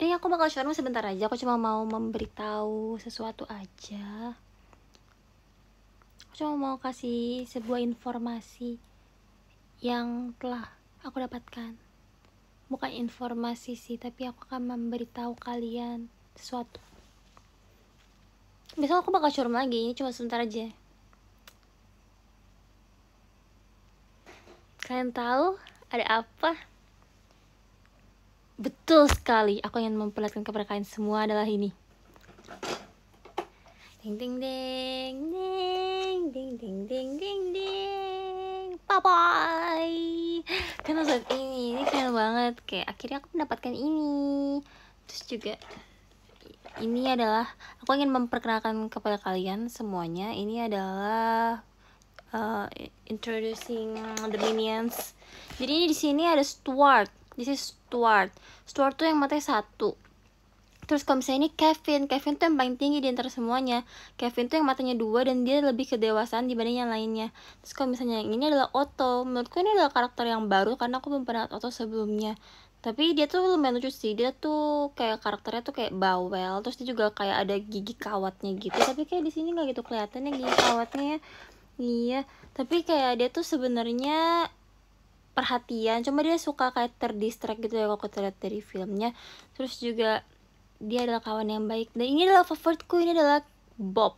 ini aku bakal showroom sebentar aja aku cuma mau memberitahu sesuatu aja aku cuma mau kasih sebuah informasi yang telah aku dapatkan bukan informasi sih tapi aku akan memberitahu kalian sesuatu besok aku bakal showroom lagi ini cuma sebentar aja kalian tahu ada apa Betul sekali, aku ingin memperlihatkan kepada kalian semua adalah ini. Ding ding ding ding ding ding ding ding ding. Bye bye. Karena saat ini, ini keren banget. Kayak akhirnya aku mendapatkan ini. Terus juga ini adalah aku ingin memperkenalkan kepada kalian semuanya ini adalah uh, introducing the minions jadi ini di sini ada Stuart This is Stuart. Stuart tuh yang matanya satu. Terus kalau misalnya ini Kevin, Kevin tuh yang paling tinggi di antara semuanya. Kevin tuh yang matanya dua dan dia lebih kedewasaan dibanding yang lainnya. Terus kalau misalnya yang ini adalah Otto, menurutku ini adalah karakter yang baru karena aku belum pernah Otto sebelumnya. Tapi dia tuh lumayan lucu sih, dia tuh kayak karakternya tuh kayak bawel, terus dia juga kayak ada gigi kawatnya gitu. Tapi kayak di sini nggak gitu kelihatannya gigi kawatnya ya. Iya, tapi kayak dia tuh sebenarnya perhatian cuma dia suka kayak terdistract gitu ya kalau kita lihat dari filmnya terus juga dia adalah kawan yang baik dan ini adalah favoritku ini adalah Bob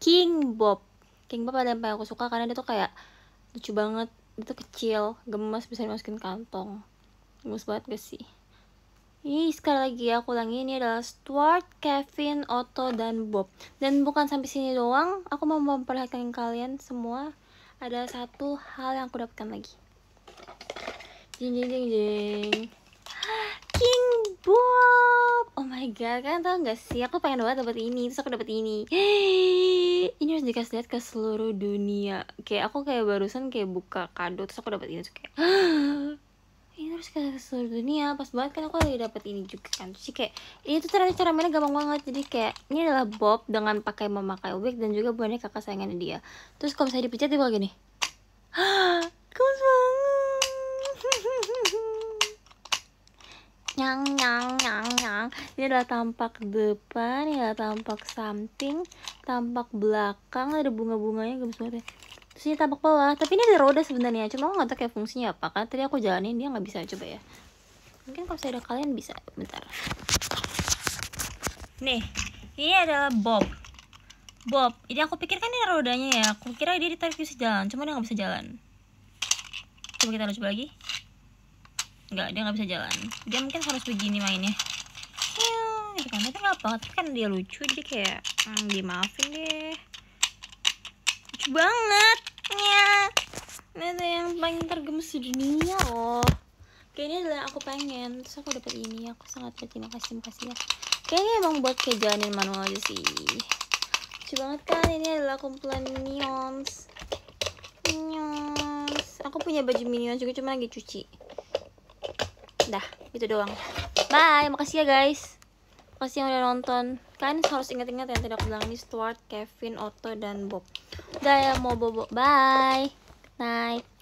King Bob King Bob ada yang paling aku suka karena dia tuh kayak lucu banget dia tuh kecil gemes bisa dimasukin kantong gemes banget gak sih ini sekali lagi ya, aku ulangi ini adalah Stuart, Kevin, Otto, dan Bob. Dan bukan sampai sini doang, aku mau memperlihatkan kalian semua ada satu hal yang aku dapatkan lagi. Jing jing jing jing. King Bob. Oh my god, kalian tau gak sih? Aku pengen banget dapat ini, terus aku dapat ini. Ini harus dikasih lihat ke seluruh dunia. Kayak aku kayak barusan kayak buka kado, terus aku dapat ini terus kayak. Ini harus ke seluruh dunia. Pas banget kan aku lagi dapat ini juga kan. Terus kayak ini tuh cara cara mainnya gampang banget. Jadi kayak ini adalah Bob dengan pakai memakai wig dan juga boneka kakak sayangnya dia. Terus kalau misalnya dipijat dia bakal gini. nyang nyang nyang nyang ini adalah tampak depan ya tampak samping tampak belakang ada bunga-bunganya gemes banget ya terus ini tampak bawah tapi ini ada roda sebenarnya cuma aku nggak tahu kayak fungsinya apa kan tadi aku jalanin dia nggak bisa coba ya mungkin kalau saya ada kalian bisa bentar nih ini adalah bob bob jadi aku pikir kan ini rodanya ya aku kira dia ditarik bisa jalan cuma dia nggak bisa jalan coba kita coba lagi nggak dia nggak bisa jalan dia mungkin harus begini mainnya ya gitu kan itu apa tapi kan dia lucu jadi kayak hmm, dimaafin deh lucu banget ya ini yang paling tergemes di dunia loh kayaknya adalah aku pengen terus aku dapat ini aku sangat berterima kasih makasih ya kayaknya emang buat kayak jalanin manual aja sih lucu banget kan ini adalah kumpulan minions minions aku punya baju minions juga cuma lagi cuci dah itu doang bye makasih ya guys makasih yang udah nonton kalian harus ingat-ingat yang tidak bilang ini Stuart Kevin Otto dan Bob udah ya mau bobo bye night